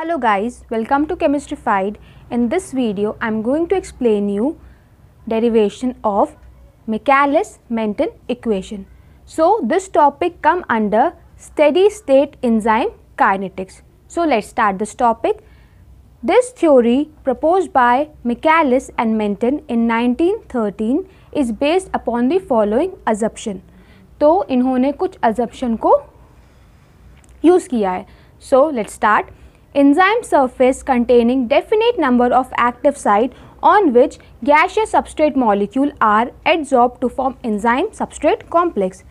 Hello guys, welcome to Chemistryfied. In this video, I am going to explain you derivation of Michaelis-Menten equation. So, this topic come under steady state enzyme kinetics. So, let's start this topic. This theory proposed by Michaelis and Menten in 1913 is based upon the following assumption. तो इन्होंने कुछ assumption को use किया है. So, let's start. enzyme surface containing definite number of active site on which gaseous substrate molecule are adsorbed to form enzyme substrate complex.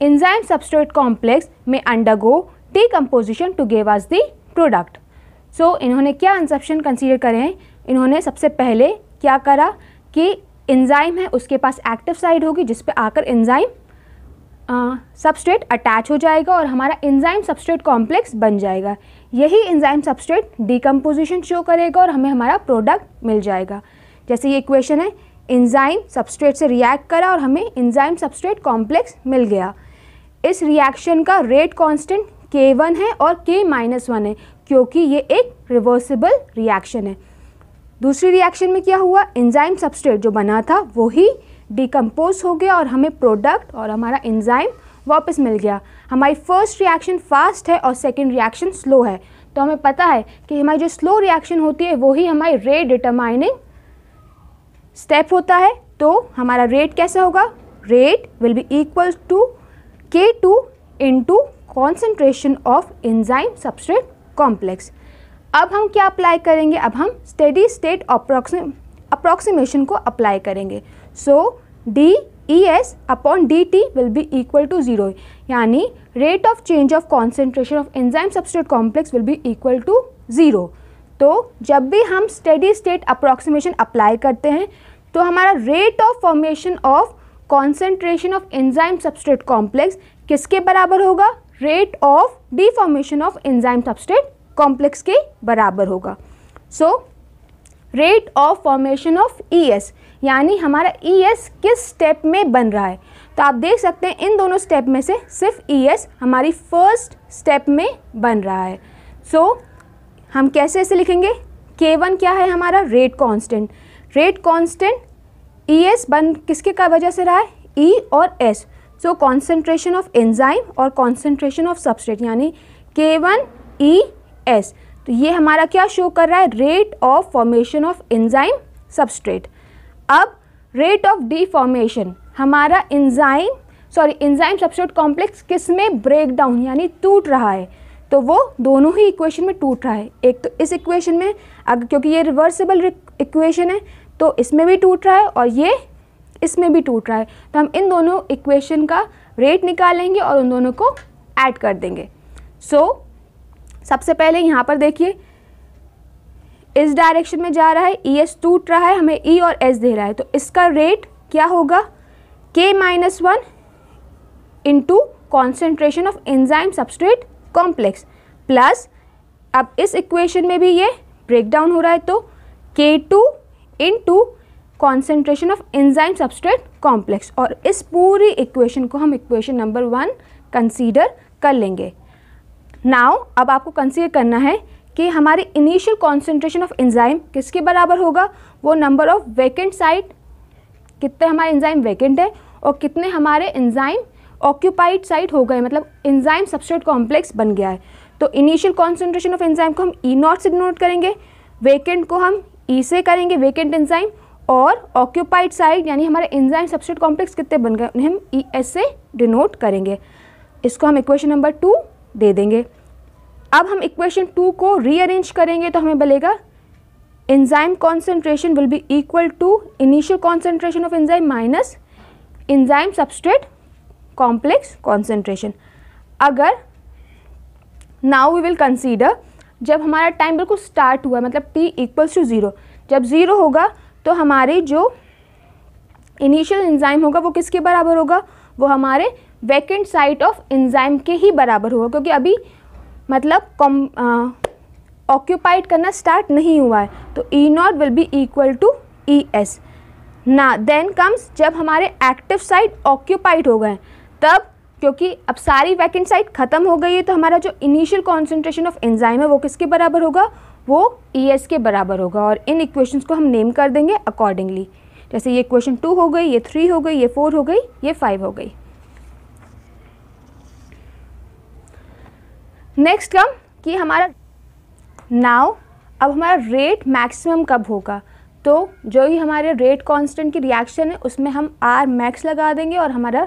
Enzyme substrate complex may undergo decomposition to give us the product. So, इन्होंने क्या Inception consider करे हैं इन्होंने सबसे पहले क्या करा कि enzyme है उसके पास active site होगी जिस पे आकर enzyme सबस्ट्रेट अटैच हो जाएगा और हमारा एंजाइम सबस्ट्रेट कॉम्प्लेक्स बन जाएगा यही इंजाइम सब्सट्रेट डिकम्पोजिशन शो करेगा और हमें हमारा प्रोडक्ट मिल जाएगा जैसे ये क्वेश्चन है इंजाइम सब्सट्रेट से रिएक्ट करा और हमें इंजाइम सब्सट्रेट कॉम्प्लेक्स मिल गया इस रिएक्शन का रेट कांस्टेंट K1 है और K माइनस वन है क्योंकि ये एक रिवर्सिबल रिएक्शन है दूसरी रिएक्शन में क्या हुआ इंजाइम सब्सट्रेट जो बना था वो ही डिकम्पोज हो गया और हमें प्रोडक्ट और हमारा इंजाइम वापस मिल गया हमारी फर्स्ट रिएक्शन फास्ट है और सेकेंड रिएक्शन स्लो है तो हमें पता है कि हमारी जो स्लो रिएक्शन होती है वही हमारी रेट डिटरमाइनिंग स्टेप होता है तो हमारा रेट कैसा होगा rate will be equal to K two into concentration of enzyme substrate complex अब हम क्या अप्लाई करेंगे अब हम स्टेडी स्टेट अप्रोक्सीमेशन को अप्लाई करेंगे so D E S upon D T will be equal to zero यानी rate of change of concentration of enzyme substrate complex will be equal to zero तो जब भी हम स्टडी स्टेट अप्रॉक्सीमेशन अप्लाई करते हैं तो हमारा rate of formation of concentration of enzyme substrate complex किसके बराबर होगा rate of deformation of enzyme substrate complex के बराबर होगा so rate of formation of E S यानी हमारा ई e एस किस स्टेप में बन रहा है तो आप देख सकते हैं इन दोनों स्टेप में से सिर्फ ई e एस हमारी फर्स्ट स्टेप में बन रहा है सो so, हम कैसे ऐसे लिखेंगे के वन क्या है हमारा rate constant rate constant E S बन किसके का वजह से रहा है ई e और S so concentration of enzyme और कॉन्सेंट्रेशन ऑफ सबस्ट्रेट यानी के वन ई एस तो ये हमारा क्या शो कर रहा है rate of formation of enzyme substrate अब रेट ऑफ डिफॉर्मेशन हमारा enzyme sorry enzyme substitute complex किस में ब्रेक डाउन यानी टूट रहा है तो वो दोनों ही इक्वेशन में टूट रहा है एक तो इस इक्वेशन में अगर क्योंकि ये रिवर्सिबल इक्वेशन है तो इसमें भी टूट रहा है और ये इसमें भी टूट रहा है तो हम इन दोनों इक्वेशन का रेट निकालेंगे और उन दोनों को ऐड कर देंगे सो so, सबसे पहले यहाँ पर देखिए इस डायरेक्शन में जा रहा है ई e एस टूट रहा है हमें ई e और एस दे रहा है तो इसका रेट क्या होगा K minus one into concentration of enzyme substrate complex plus अब इस इक्वेशन में भी ये ब्रेक डाउन हो रहा है तो K two into concentration of enzyme substrate complex और इस पूरी इक्वेशन को हम इक्वेशन नंबर वन कंसीडर कर लेंगे नाउ अब आपको कंसीडर करना है कि हमारे इनिशियल कॉन्सेंट्रेशन ऑफ एंजाइम किसके बराबर होगा वो नंबर ऑफ वैकेंट साइट कितने हमारे एंजाइम वैकेंट है और कितने हमारे एंजाइम ऑक्यूपाइड साइट हो गए मतलब एंजाइम सब्सट्रेट कॉम्प्लेक्स बन गया है तो इनिशियल कॉन्सेंट्रेशन ऑफ एंजाइम को हम ई e नॉट से डिनोट करेंगे वेकेंट को हम ई e से करेंगे वेकेंट एंजाइम और ऑक्यूपाइड साइट यानी हमारे एंजाइम सब्सट्रेट कॉम्प्लेक्स कितने बन गए उन्हें हम ई e एस से डिनोट करेंगे इसको हम इक्वेशन नंबर टू दे देंगे अब हम इक्वेशन टू को रीअरेंज करेंगे तो हमें मिलेगा enzyme concentration will be equal to initial concentration of enzyme minus enzyme substrate complex concentration अगर नाउ वी विल कंसीडर जब हमारा टाइम बिल्कुल स्टार्ट हुआ मतलब टी इक्वल्स टू ज़ीरो जब ज़ीरो होगा तो हमारे जो इनिशियल इंजाइम होगा वो किसके बराबर होगा वो हमारे वैकेंट साइट ऑफ इंजाइम के ही बराबर होगा क्योंकि अभी मतलब कम ऑक्यूपाइड करना स्टार्ट नहीं हुआ है तो E naught will be equal to E S ना देन कम्स जब हमारे एक्टिव साइड ऑक्यूपाइड हो गए तब क्योंकि अब सारी वैकेंट साइड ख़त्म हो गई है तो हमारा जो इनिशियल कॉन्सेंट्रेशन ऑफ एंजाइम है वो किसके बराबर होगा वो ई e एस के बराबर होगा और इन इक्वेशंस को हम नेम कर देंगे अकॉर्डिंगली जैसे ये इक्वेशन टू हो गई ये थ्री हो गई ये फोर हो गई ये फाइव हो गई नेक्स्ट कम कि हमारा नाव अब हमारा रेट मैक्सिमम कब होगा तो जो ही हमारे रेट कांस्टेंट की रिएक्शन है उसमें हम आर मैक्स लगा देंगे और हमारा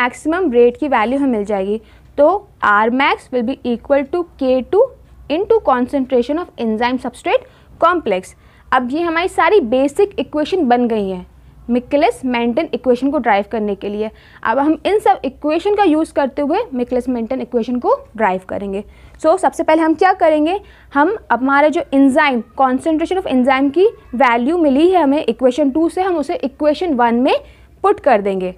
मैक्सिमम रेट की वैल्यू हमें मिल जाएगी तो R max will be equal to K two into concentration of enzyme substrate complex अब ये हमारी सारी बेसिक इक्वेशन बन गई हैं मिकलेस मेंटन इक्वेशन को ड्राइव करने के लिए अब हम इन सब इक्वेशन का यूज़ करते हुए मिकलेस मेंटन इक्वेशन को ड्राइव करेंगे सो so, सबसे पहले हम क्या करेंगे हम हमारे जो इंजाइम कॉन्सेंट्रेशन ऑफ इंजाइम की वैल्यू मिली है हमें इक्वेशन टू से हम उसे इक्वेशन वन में पुट कर देंगे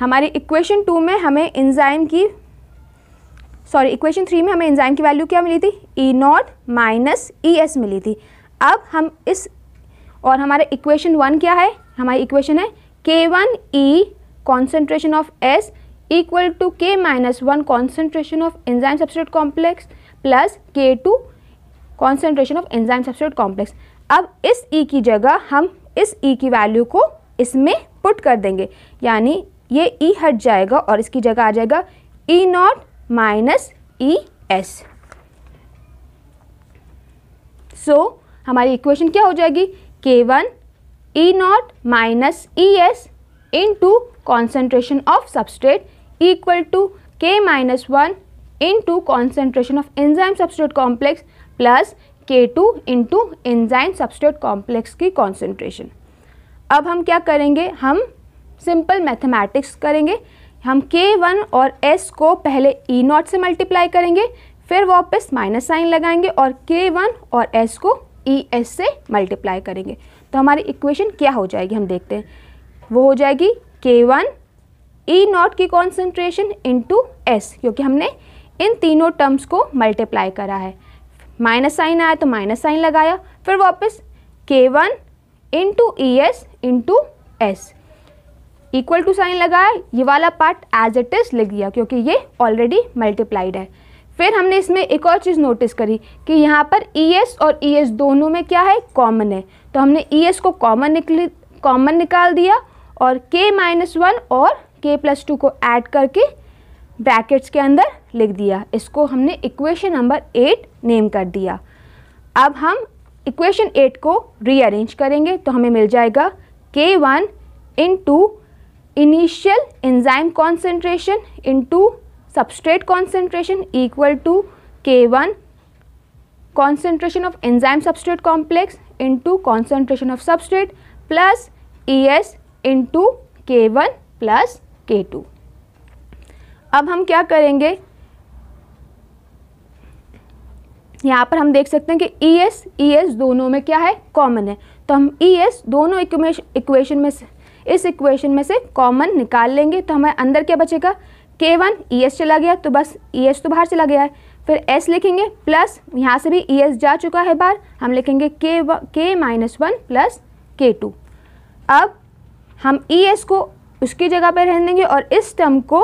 हमारी इक्वेशन टू में हमें इंजाइम की सॉरी इक्वेशन थ्री में हमें इंजाइम की वैल्यू क्या मिली थी E naught minus E S मिली थी अब हम इस और हमारा इक्वेशन वन क्या है हमारी इक्वेशन है K one E concentration of S equal to K minus one concentration of enzyme substitute complex plus K two concentration of enzyme substitute complex अब इस ई e की जगह हम इस ई e की वैल्यू को इसमें पुट कर देंगे यानी ये ई e हट जाएगा और इसकी जगह आ जाएगा E naught minus E S so हमारी इक्वेशन क्या हो जाएगी K one E naught minus E S into concentration of substrate equal to K minus one into concentration of enzyme substrate complex plus K two into enzyme substrate complex की concentration अब हम क्या करेंगे हम simple mathematics करेंगे हम के one और एस को पहले ई e नॉट से मल्टीप्लाई करेंगे फिर वापस माइनस साइन लगाएंगे और के वन और एस को ई e, एस से मल्टीप्लाई करेंगे तो हमारी इक्वेशन क्या हो जाएगी हम देखते हैं वो हो जाएगी के वन ई नॉट की कॉन्सेंट्रेशन इंटू एस क्योंकि हमने इन तीनों टर्म्स को मल्टीप्लाई करा है माइनस साइन आया तो माइनस साइन लगाया फिर वापस K one into E S into S equal to sign लगाया ये वाला पार्ट एज इट इज़ लिख दिया क्योंकि ये ऑलरेडी मल्टीप्लाइड है फिर हमने इसमें एक और चीज़ नोटिस करी कि यहाँ पर ई e एस और ई e एस दोनों में क्या है कॉमन है तो हमने ई e एस को कॉमन निकली कॉमन निकाल दिया और के माइनस वन और के प्लस टू को ऐड करके ब्रैकेट्स के अंदर लिख दिया इसको हमने इक्वेशन नंबर एट नेम कर दिया अब हम इक्वेशन एट को रीअरेंज करेंगे तो हमें मिल जाएगा K one into initial enzyme concentration into substrate concentration equal to K1 concentration of enzyme substrate complex into concentration of substrate plus ES into K1 plus K2. अब हम क्या करेंगे यहाँ पर हम देख सकते हैं कि ई एस ई एस दोनों में क्या है कॉमन है तो हम ई एस दोनों इक्वेशन में से इस इक्वेशन में से कॉमन निकाल लेंगे तो हमारे अंदर क्या बचेगा के वन ई एस चला गया तो बस ई e एस तो बाहर चला गया है फिर एस लिखेंगे प्लस यहाँ से भी ई e एस जा चुका है बाहर हम लिखेंगे के व, K minus one plus K two अब हम ई e एस को उसकी जगह पर रहने देंगे और इस टर्म को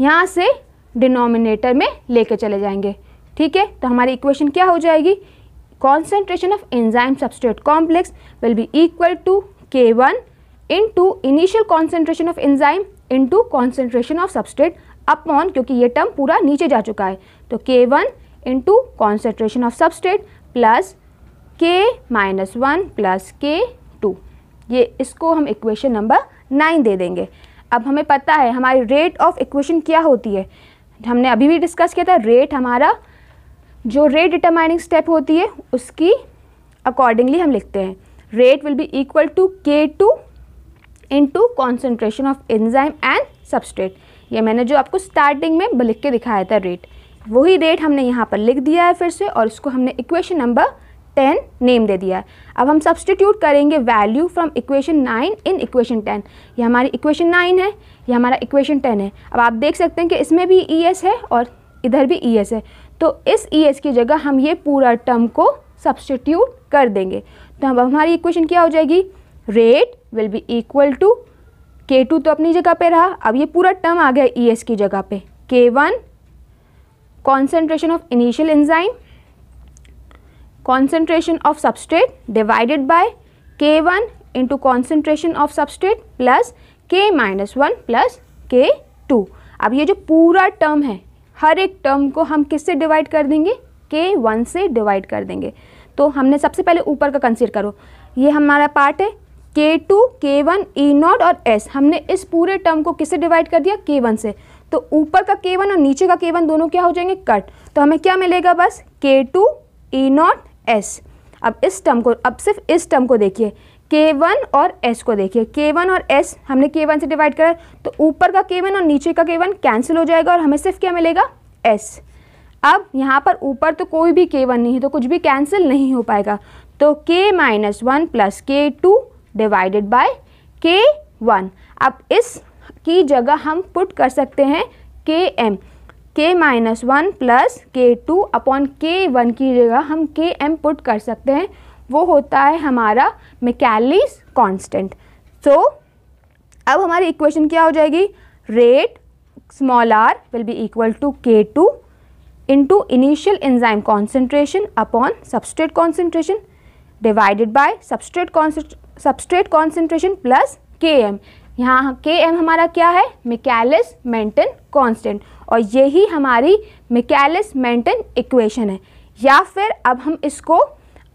यहाँ से डिनोमिनेटर में लेके चले जाएंगे ठीक है तो हमारी इक्वेशन क्या हो जाएगी enzyme of complex will be equal to K one into initial concentration of enzyme into concentration of substrate upon क्योंकि ये टर्म पूरा नीचे जा चुका है तो K one into concentration of substrate plus K minus one plus K two ये इसको हम इक्वेशन नंबर नाइन दे देंगे अब हमें पता है हमारी रेट ऑफ इक्वेशन क्या होती है हमने अभी भी डिस्कस किया था रेट हमारा जो रेट डिटरमाइनिंग स्टेप होती है उसकी अकॉर्डिंगली हम लिखते हैं rate will be equal to K two into concentration of enzyme and substrate ये मैंने जो आपको स्टार्टिंग में लिख के दिखाया था रेट वही रेट हमने यहाँ पर लिख दिया है फिर से और इसको हमने इक्वेशन नंबर टेन नेम दे दिया है अब हम सब्सटीट्यूट करेंगे value from equation nine in equation ten ये हमारी इक्वेशन नाइन है ये हमारा इक्वेशन टेन है अब आप देख सकते हैं कि इसमें भी ई e एस है और इधर भी ई e एस है तो इस ई e एस की जगह हम ये पूरा टर्म को सब्सटीट्यूट कर देंगे तो अब हमारी इक्वेशन क्या हो जाएगी rate will be equal to K two तो अपनी जगह पे रहा अब ये पूरा टर्म आ गया ई एस e की जगह पे K one concentration of initial enzyme concentration of substrate divided by K one into concentration of substrate plus K minus one plus K two अब ये जो पूरा टर्म है हर एक टर्म को हम किससे डिवाइड कर देंगे के वन से डिवाइड कर देंगे तो हमने सबसे पहले ऊपर का कंसिडर करो ये हमारा पार्ट है K two K one E naught और एस हमने इस पूरे टर्म को किससे डिवाइड कर दिया के वन से तो ऊपर का के वन और नीचे का के वन दोनों क्या हो जाएंगे कट तो हमें क्या मिलेगा बस के टू ई नॉट एस अब इस टर्म को अब सिर्फ इस टर्म को देखिए के वन और एस को देखिए के वन और एस हमने के वन से डिवाइड करा तो ऊपर का के वन और नीचे का के वन कैंसिल हो जाएगा और हमें सिर्फ क्या मिलेगा एस अब यहाँ पर ऊपर तो कोई भी के वन नहीं है तो कुछ भी कैंसिल नहीं हो पाएगा तो K minus one plus K two divided by K one अब इस की जगह हम पुट कर सकते हैं K M K minus one plus K two upon K one की जगह हम के एम पुट कर सकते हैं वो होता है हमारा मैकेलीस कांस्टेंट सो अब हमारी इक्वेशन क्या हो जाएगी rate small R will be equal to K two into initial enzyme concentration upon substrate concentration divided by substrate concentration substrate concentration plus K M यहाँ के एम हमारा क्या है मिकैलिस मेंटन कांस्टेंट और यही हमारी मिकैलिस मेंटन इक्वेशन है या फिर अब हम इसको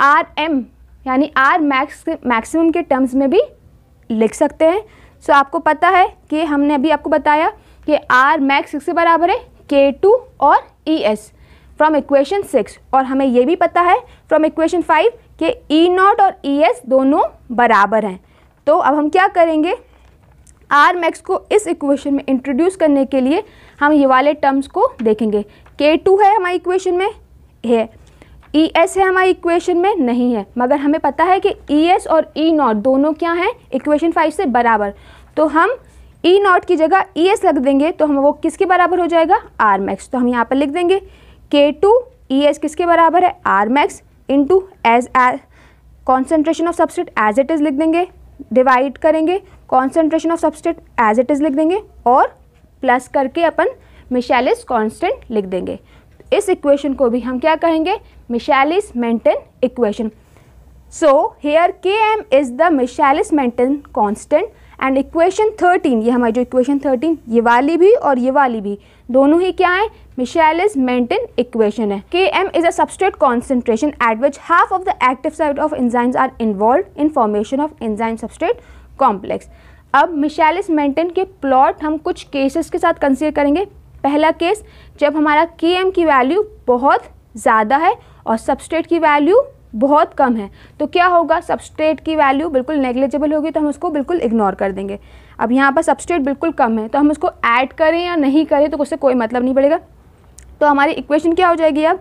आर एम यानी आर मैक्स मैक्सिमम के टर्म्स में भी लिख सकते हैं सो so, आपको पता है कि हमने अभी आपको बताया कि आर मैक्स सिक्स के बराबर है के टू और E S from equation six और हमें ये भी पता है फ्रॉम इक्वेशन फाइव कि ई नॉट और ई e एस दोनों बराबर हैं तो अब हम क्या करेंगे आर मैक्स को इस इक्वेशन में इंट्रोड्यूस करने के लिए हम ये वाले टर्म्स को देखेंगे के टू है हमारी इक्वेशन में है ई एस है हमारी इक्वेशन में नहीं है मगर हमें पता है कि ई e एस और ई e नॉट दोनों क्या हैं इक्वेशन फाइव से बराबर तो हम ई नॉट की जगह ई एस रख देंगे तो हम वो किसके बराबर हो जाएगा आर मैक्स तो हम यहाँ पर लिख देंगे के टू ई एस किसके बराबर है R max into as concentration of substrate as it is लिख देंगे डिवाइड करेंगे concentration of substrate as it is लिख देंगे और प्लस करके अपन मिशेलिस कांस्टेंट लिख देंगे इस इक्वेशन को भी हम क्या कहेंगे Michaelis Menten equation so here K M is the Michaelis Menten constant and equation thirteen ये हमारी जो इक्वेशन थर्टीन ये वाली भी और ये वाली भी दोनों ही क्या है मिशेलिस मेंटेन इक्वेशन है K M is a concentration at which half of the active side of enzymes are involve in formation of enzyme substrate complex अब मिशेलिस मेंटेन के प्लॉट हम कुछ केसेस के साथ कंसिडर करेंगे पहला केस जब हमारा के एम की वैल्यू बहुत ज़्यादा है और सबस्ट्रेट की वैल्यू बहुत कम है तो क्या होगा सबस्ट्रेट की वैल्यू बिल्कुल नेग्लेजेबल होगी तो हम उसको बिल्कुल इग्नोर कर देंगे अब यहाँ पर सबस्ट्रेट बिल्कुल कम है तो हम उसको ऐड करें या नहीं करें तो उससे कोई मतलब नहीं पड़ेगा तो हमारी इक्वेशन क्या हो जाएगी अब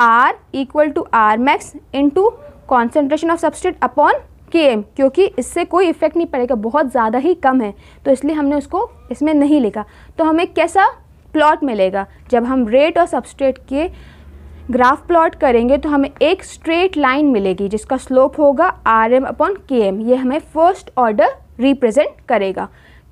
R equal to R max into concentration of substrate upon K M क्योंकि इससे कोई इफेक्ट नहीं पड़ेगा बहुत ज़्यादा ही कम है तो इसलिए हमने उसको इसमें नहीं लिखा तो हमें कैसा प्लॉट मिलेगा जब हम रेट और सबस्ट्रेट के ग्राफ प्लॉट करेंगे तो हमें एक स्ट्रेट लाइन मिलेगी जिसका स्लोप होगा R M upon K M ये हमें फर्स्ट ऑर्डर रिप्रेजेंट करेगा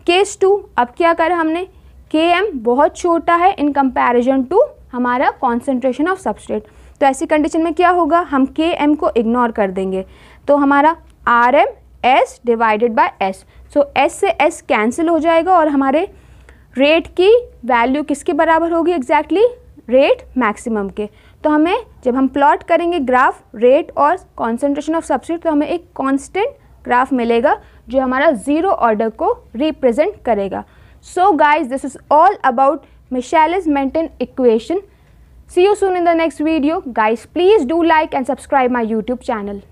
केस टू अब क्या करा हमने के एम बहुत छोटा है इन कंपैरिजन टू हमारा कॉन्सेंट्रेशन ऑफ सबस्ट्रेट तो ऐसी कंडीशन में क्या होगा हम के एम को इग्नोर कर देंगे तो हमारा R M S divided by S so S से एस कैंसिल हो जाएगा और हमारे रेट की वैल्यू किसके बराबर होगी एग्जैक्टली रेट मैक्सिमम के तो हमें जब हम प्लॉट करेंगे ग्राफ रेट और कॉन्सेंट्रेशन ऑफ सब्सिट तो हमें एक कॉन्स्टेंट ग्राफ मिलेगा जो हमारा ज़ीरो ऑर्डर को रिप्रेजेंट करेगा so guys this is all about Michaelis Menten equation see you soon in the next video guys please do like and subscribe my YouTube channel